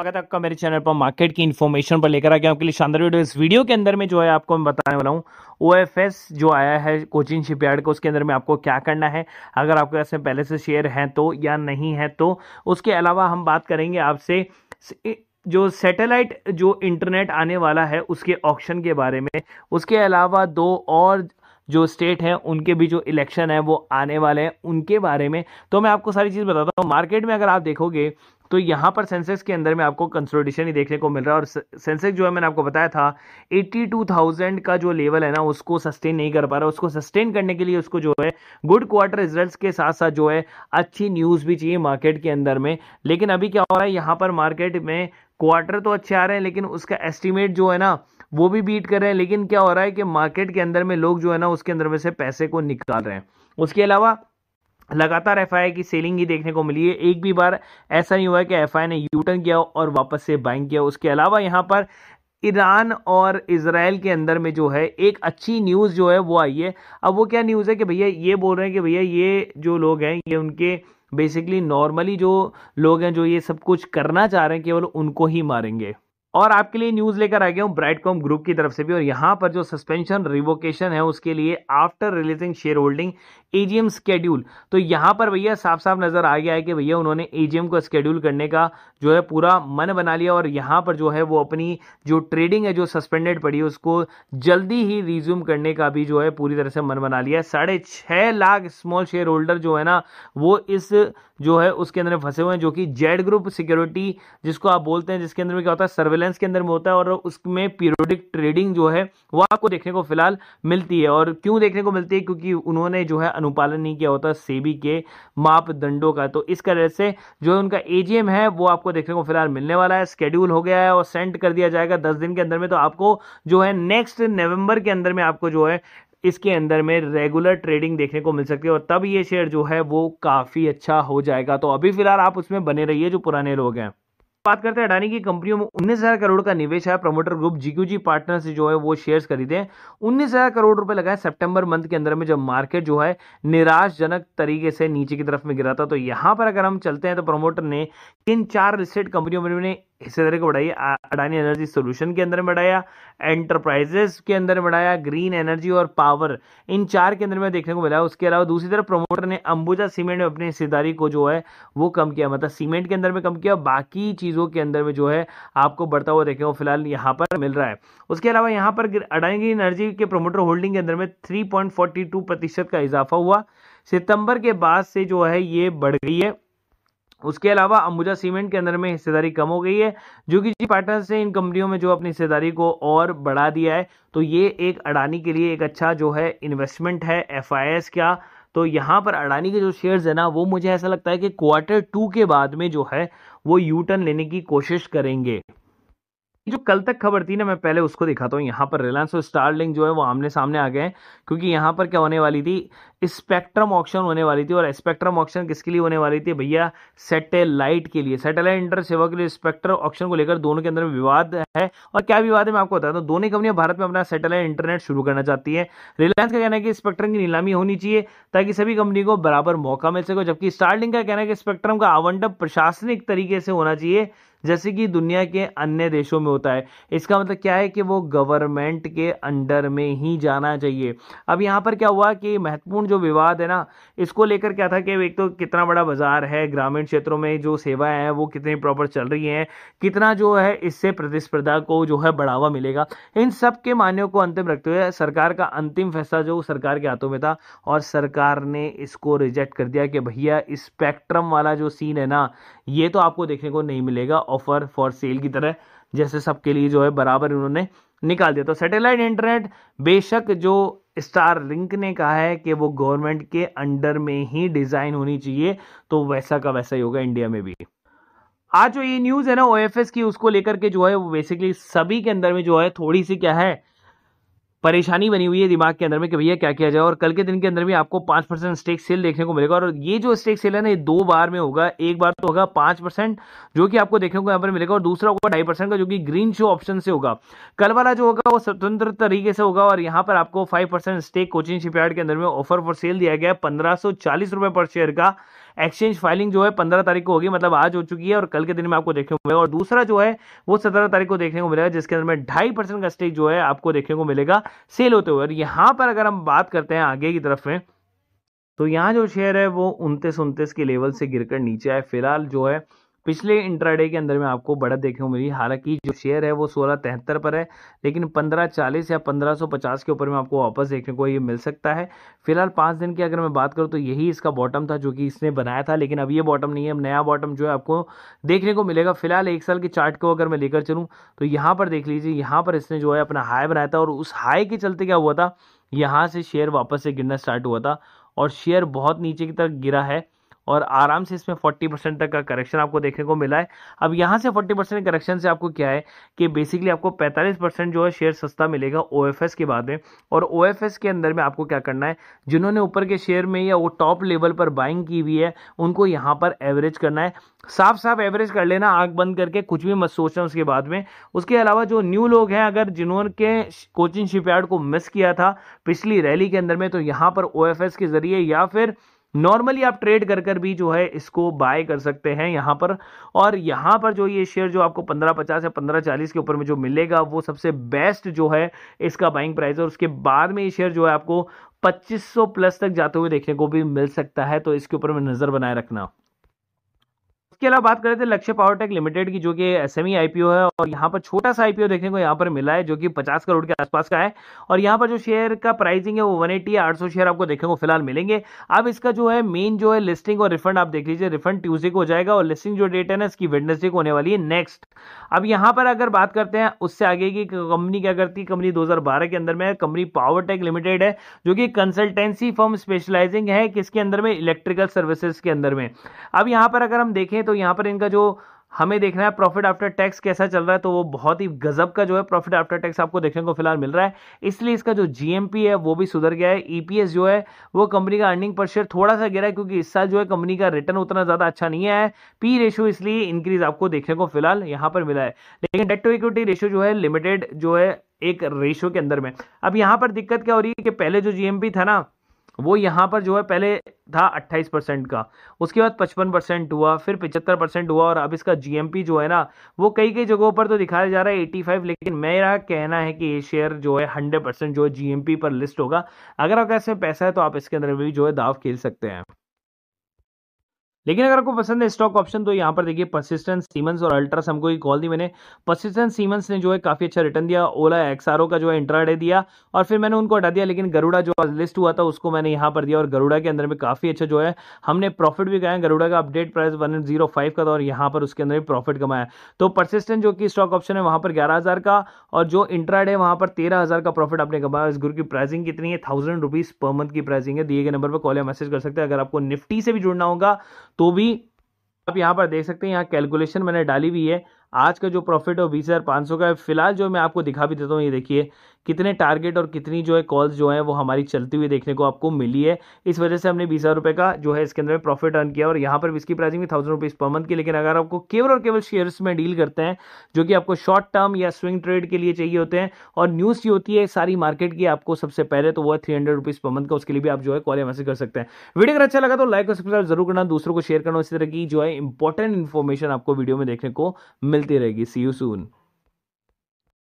स्वागत है आपका मेरे चैनल पर मार्केट की इन्फॉर्मेशन पर लेकर आ गया आपके लिए शानदार वीडियो इस वीडियो के अंदर में जो है आपको मैं बताने वाला हूँ ओ जो आया है कोचिंग शिपयार्ड का उसके अंदर में आपको क्या करना है अगर आपके पास में पहले से शेयर हैं तो या नहीं है तो उसके अलावा हम बात करेंगे आपसे जो सैटेलाइट जो इंटरनेट आने वाला है उसके ऑप्शन के बारे में उसके अलावा दो और जो स्टेट हैं उनके भी जो इलेक्शन है वो आने वाले हैं उनके बारे में तो मैं आपको सारी चीज़ बताता हूँ मार्केट में अगर आप देखोगे तो यहाँ पर सेंसेक्स के अंदर में आपको कंसोलिडेशन ही देखने को मिल रहा है और सेंसेक्स जो है मैंने आपको बताया था 82,000 का जो लेवल है ना उसको सस्टेन नहीं कर पा रहा उसको सस्टेन करने के लिए उसको जो है गुड क्वार्टर रिजल्ट्स के साथ साथ जो है अच्छी न्यूज़ भी चाहिए मार्केट के अंदर में लेकिन अभी क्या हो रहा है यहाँ पर मार्केट में क्वार्टर तो अच्छे आ रहे हैं लेकिन उसका एस्टिमेट जो है ना वो भी बीट कर रहे हैं लेकिन क्या हो रहा है कि मार्केट के अंदर में लोग जो है ना उसके अंदर में से पैसे को निकाल रहे हैं उसके अलावा लगातार एफ की सेलिंग ही देखने को मिली है एक भी बार ऐसा नहीं हुआ कि एफ ने यू टर्न किया और वापस से बाइंग किया उसके अलावा यहाँ पर ईरान और इसराइल के अंदर में जो है एक अच्छी न्यूज़ जो है वो आई है अब वो क्या न्यूज़ है कि भैया ये बोल रहे हैं कि भैया ये जो लोग हैं ये उनके बेसिकली नॉर्मली जो लोग हैं जो ये सब कुछ करना चाह रहे हैं केवल उनको ही मारेंगे और आपके लिए न्यूज़ लेकर आ गया हूँ ब्राइटकॉम ग्रुप की तरफ से भी और यहाँ पर जो सस्पेंशन रिवोकेशन है उसके लिए after releasing share holding AGM schedule तो यहां पर भैया साफ साफ नज़र आ गया है कि भैया उन्होंने एजीएम को स्केड्यूल करने का जो है पूरा मन बना लिया और यहां पर जो है वो अपनी जो ट्रेडिंग है जो सस्पेंडेड पड़ी है उसको जल्दी ही रिज्यूम करने का भी जो है पूरी तरह से मन बना लिया है साढ़े छः लाख स्मॉल शेयर होल्डर जो है ना वो इस जो है उसके अंदर फंसे हुए हैं जो कि जेड ग्रुप सिक्योरिटी जिसको आप बोलते हैं जिसके अंदर में क्या होता है सर्वेलेंस के अंदर में होता है और उसमें पीरियोडिक ट्रेडिंग जो है वो आपको देखने को फिलहाल मिलती है और क्यों देखने को मिलती है क्योंकि उन्होंने जो है अनुपालन नहीं किया होता सेबी के मापदंडों का तो इस तरह से जो उनका एजीएम है वो आपको देखने को फिलहाल मिलने वाला है स्केड्यूल हो गया है और सेंड कर दिया जाएगा दस दिन के अंदर में तो आपको जो है नेक्स्ट नवंबर के अंदर में आपको जो है इसके अंदर में रेगुलर ट्रेडिंग देखने को मिल सकती है और तब ये शेयर जो है वो काफ़ी अच्छा हो जाएगा तो अभी फिलहाल आप उसमें बने रहिए जो पुराने लोग हैं बात करते हैं अडानी की कंपनियों में उन्नीस हजार करोड़ का निवेश है प्रमोटर ग्रुप जीक्यूजी पार्टनर से जो है वो शेयर्स खरीदे उन्नीस हजार करोड़ रुपए लगाए सितंबर मंथ के अंदर में जब मार्केट जो है निराशजनक तरीके से नीचे की तरफ में गिरा था तो यहां पर अगर हम चलते हैं तो प्रमोटर ने किन चार लिस्टेड कंपनियों में हिस्सेदारी को बढ़ाई अडानी एनर्जी सोल्यूशन के अंदर बढ़ाया एंटरप्राइजेस के अंदर बढ़ाया ग्रीन एनर्जी और पावर इन चार के अंदर में देखने को मिला उसके अलावा दूसरी तरफ प्रमोटर ने अंबुजा सीमेंट में अपनी हिस्सेदारी को जो है वो कम किया मतलब सीमेंट के अंदर में कम किया बाकी चीज चीज़ों के अंदर में जो है आपको बढ़ता हुआ देखेंगे फिलहाल यहाँ पर मिल रहा है उसके अलावा यहाँ पर अडानी की एनर्जी के प्रोमोटर होल्डिंग के अंदर में थ्री का इजाफा हुआ सितंबर के बाद से जो है ये बढ़ गई है उसके अलावा अंबुजा सीमेंट के अंदर में हिस्सेदारी कम हो गई है जो कि जी पार्टनर से इन कंपनियों में जो अपनी हिस्सेदारी को और बढ़ा दिया है तो ये एक अडानी के लिए एक अच्छा जो है इन्वेस्टमेंट है एफ का तो यहाँ पर अडानी के जो शेयर्स है ना वो मुझे ऐसा लगता है कि क्वार्टर टू के बाद में जो है वो यू टर्न लेने की कोशिश करेंगे जो कल तक खबर थी ना मैं पहले उसको दिखाता हूँ यहाँ पर रिलायंस और स्टारलिंग जो है वो आमने सामने आ गए हैं क्योंकि यहाँ पर क्या होने वाली थी स्पेक्ट्रम ऑप्शन होने वाली थी और स्पेक्ट्रम ऑप्शन किसके लिए होने वाली थी भैया सैटेलाइट के लिए सैटेलाइट इंटर सेवा के लिए स्पेक्ट्रम ऑप्शन को लेकर दोनों के अंदर विवाद है और क्या विवाद है मैं आपको बताता हूँ दोनों कंपनियां भारत में अपना सैटेलाइट इंटरनेट शुरू करना चाहती है रिलायंस का कहना है कि स्पेक्ट्रम की नीलामी होनी चाहिए ताकि सभी कंपनी को बराबर मौका मिल सके जबकि स्टारलिंक का कहना है कि स्पेक्ट्रम का आवंटन प्रशासनिक तरीके से होना चाहिए जैसे कि दुनिया के अन्य देशों में होता है इसका मतलब क्या है कि वो गवर्नमेंट के अंडर में ही जाना चाहिए अब यहाँ पर क्या हुआ कि महत्वपूर्ण जो विवाद है ना इसको लेकर क्या था कि एक तो कितना बड़ा बाजार है ग्रामीण क्षेत्रों में जो सेवाएं हैं वो कितनी प्रॉपर चल रही हैं कितना जो है इससे प्रतिस्पर्धा को जो है बढ़ावा मिलेगा इन सब के मान्यों को अंतिम रखते हुए सरकार का अंतिम फैसला जो सरकार के हाथों में था और सरकार ने इसको रिजेक्ट कर दिया कि भैया स्पेक्ट्रम वाला जो सीन है ना ये तो आपको देखने को नहीं मिलेगा ऑफर फॉर सेल की तरह जैसे सबके लिए जो है बराबर इन्होंने निकाल दिया तो सैटेलाइट इंटरनेट बेशक जो स्टार लिंक ने कहा है कि वो गवर्नमेंट के अंडर में ही डिज़ाइन होनी चाहिए तो वैसा का वैसा ही होगा इंडिया में भी आज जो ये न्यूज़ है ना ओ की उसको लेकर के जो है वो बेसिकली सभी के अंदर में जो है थोड़ी सी क्या है परेशानी बनी हुई है दिमाग के अंदर में कि भैया क्या किया जाए और कल के दिन के अंदर भी आपको पांच परसेंट स्टेक सेल देखने को मिलेगा और ये जो स्टेक सेल है ना ये दो बार में होगा एक बार तो होगा पांच परसेंट जो कि आपको देखने को यहाँ पर मिलेगा और दूसरा होगा ढाई परसेंट का जो कि ग्रीन शो ऑप्शन से होगा कल वाला जो होगा वो स्वतंत्र तरीके से होगा और यहाँ पर आपको फाइव स्टेक कोचिंग शिपयार्ड के अंदर में ऑफर फॉर सेल दिया गया है पंद्रह पर शेयर का एक्सचेंज फाइलिंग जो है पंद्रह तारीख को होगी मतलब आज हो चुकी है और कल के दिन में आपको देखने को मिलेगा और दूसरा जो है वो सत्रह तारीख को देखने को मिलेगा जिसके अंदर में ढाई परसेंट का स्टेक जो है आपको देखने को मिलेगा सेल होते हुए और यहाँ पर अगर हम बात करते हैं आगे की तरफ में तो यहाँ जो शेयर है वो उनतीस उनतीस के लेवल से गिरकर नीचे आए फिलहाल जो है पिछले इंट्राडे के अंदर में आपको बढ़त देखने को मिली हालांकि जो शेयर है वो सोलह तिहत्तर पर है लेकिन पंद्रह चालीस या पंद्रह सौ पचास के ऊपर में आपको वापस देखने को ये मिल सकता है फिलहाल पाँच दिन की अगर मैं बात करूँ तो यही इसका बॉटम था जो कि इसने बनाया था लेकिन अब ये बॉटम नहीं है अब नया बॉटम जो है आपको देखने को मिलेगा फिलहाल एक साल के चार्ट को अगर मैं लेकर चलूँ तो यहाँ पर देख लीजिए यहाँ पर इसने जो है अपना हाई बनाया था और उस हाई के चलते क्या हुआ था यहाँ से शेयर वापस से गिरना स्टार्ट हुआ था और शेयर बहुत नीचे की तरफ गिरा है और आराम से इसमें 40 परसेंट तक का करेक्शन आपको देखने को मिला है अब यहाँ से 40 परसेंट करेक्शन से आपको क्या है कि बेसिकली आपको 45 परसेंट जो है शेयर सस्ता मिलेगा ओ के बाद में और ओ के अंदर में आपको क्या करना है जिन्होंने ऊपर के शेयर में या वो टॉप लेवल पर बाइंग की हुई है उनको यहाँ पर एवरेज करना है साफ साफ एवरेज कर लेना आँख बंद करके कुछ भी मत सोचना उसके बाद में उसके अलावा जो न्यू लोग हैं अगर जिन्होंने कोचिंग शिपयार्ड को मिस किया था पिछली रैली के अंदर में तो यहाँ पर ओ के जरिए या फिर नॉर्मली आप ट्रेड कर कर भी जो है इसको बाय कर सकते हैं यहाँ पर और यहाँ पर जो ये शेयर जो आपको पंद्रह पचास या पंद्रह चालीस के ऊपर में जो मिलेगा वो सबसे बेस्ट जो है इसका बाइंग प्राइस है और उसके बाद में ये शेयर जो है आपको 2500 प्लस तक जाते हुए देखने को भी मिल सकता है तो इसके ऊपर में नज़र बनाए रखना इसके अलावा बात करें तो लक्ष्य पावर टेक लिमिटेड की जो कि एम आईपीओ e है और यहाँ पर छोटा सा आईपीओ देखने को यहाँ पर मिला है जो कि पचास करोड़ के आसपास का है और यहाँ पर जो शेयर का प्राइसिंग है वो वन एटी या आठ सौ शेयर आपको देखने को फिलहाल मिलेंगे अब इसका जो है मेन जो है लिस्टिंग और रिफंड आप देख लीजिए रिफंड ट्यूजडे को हो जाएगा और लिस्टिंग जो डेट है ना इसकी वेडनेसडे को होने वाली है नेक्स्ट अब यहाँ पर अगर बात करते हैं उससे आगे की कंपनी क्या करती है कंपनी दो के अंदर में कंपनी पावर टेक लिमिटेड है जो कि कंसल्टेंसी फॉर्म स्पेशलाइजिंग है किसके अंदर में इलेक्ट्रिकल सर्विसेज के अंदर में अब यहाँ पर अगर हम देखें तो तो यहाँ पर इनका जो हमें देखना है प्रॉफिट आफ्टर टैक्स कैसा चल रहा है तो वो बहुत ही गजब का जो है प्रॉफिट आफ्टर टैक्स आपको देखने को फिलहाल मिल रहा है इसलिए इसका जो जीएमपी है वो भी सुधर गया है ईपीएस e जो है वो कंपनी का अर्निंग पर शेयर थोड़ा सा गिरा है क्योंकि इस साल जो है कंपनी का रिटर्न उतना ज़्यादा अच्छा नहीं है पी रेशो इसलिए इंक्रीज आपको देखने को फिलहाल यहाँ पर मिला है लेकिन डेट टू इक्विटी रेशो जो है लिमिटेड जो है एक रेशो के अंदर में अब यहाँ पर दिक्कत क्या हो रही है कि पहले जो जीएमपी था ना वो यहाँ पर जो है पहले था 28 परसेंट का उसके बाद 55 परसेंट हुआ फिर 75 परसेंट हुआ और अब इसका जीएमपी जो है ना वो कई कई जगहों पर तो दिखाया जा रहा है 85 लेकिन मेरा कहना है कि ये शेयर जो है 100 परसेंट जो है जीएमपी पर लिस्ट होगा अगर आपके पास में पैसा है तो आप इसके अंदर भी जो है दाव खेल सकते हैं लेकिन अगर आपको पसंद है स्टॉक ऑप्शन तो यहाँ पर देखिए परसिस्टेंट सीमेंस और अल्ट्रा को ही कॉल दी मैंने परसिस्टेंट सीमेंस ने जो है काफी अच्छा रिटर्न दिया ओला एक्सआरओ का जो है इंट्राडे दिया और फिर मैंने उनको हटा दिया लेकिन गरुड़ा जो लिस्ट हुआ था उसको मैंने यहाँ पर दिया और गरुड़ा के अंदर में काफी अच्छा जो है हमने प्रॉफिट भी कहा गरुड़ा का अपडेट प्राइस वन का था और यहाँ पर उसके अंदर भी प्रॉफिट कमाया तो परसिस्टेंट जो कि स्टॉक ऑप्शन है वहाँ पर ग्यारह का और जो इंट्राडे वहाँ पर तेरह का प्रॉफिट आपने कमाया इस गुरु की प्राइसिंग कितनी है थाउजेंड रुपीज पर मंथ की प्राइसिंग है दिए गए नंबर पर कॉल या मैसेज कर सकते हैं अगर आपको निफ्टी से भी जुड़ना होगा तो भी आप यहाँ पर देख सकते हैं यहाँ कैलकुलेशन मैंने डाली हुई है आज का जो प्रॉफिट है बीस हज़ार पाँच सौ का है फिलहाल जो मैं आपको दिखा भी देता हूँ ये देखिए कितने टारगेट और कितनी जो है कॉल्स जो हैं वो हमारी चलती हुई देखने को आपको मिली है इस वजह से हमने बीस हज़ार रुपये का जो है इसके अंदर में प्रॉफिट अर्न किया और यहाँ पर भी इसकी प्राइसिंग भी थाउजेंड रुपीज़ पर मंथ की लेकिन अगर आपको केवल और केवल शेयर्स में डील करते हैं जो कि आपको शॉर्ट टर्म या स्विंग ट्रेड के लिए चाहिए होते हैं और न्यूज़ जो होती है सारी मार्केट की आपको सबसे पहले तो वो है three hundred rupees per month का उसके लिए भी आप जो है कॉल या मैसेज कर सकते हैं वीडियो अगर अच्छा लगा तो लाइक और सब्सक्राइब जरूर करना दूसरों को शेयर करना इसी तरह की जो है इंपॉर्टेंट इन्फॉर्मेशन आपको वीडियो में देखने को मिल मिलती रहेगी सी यू सून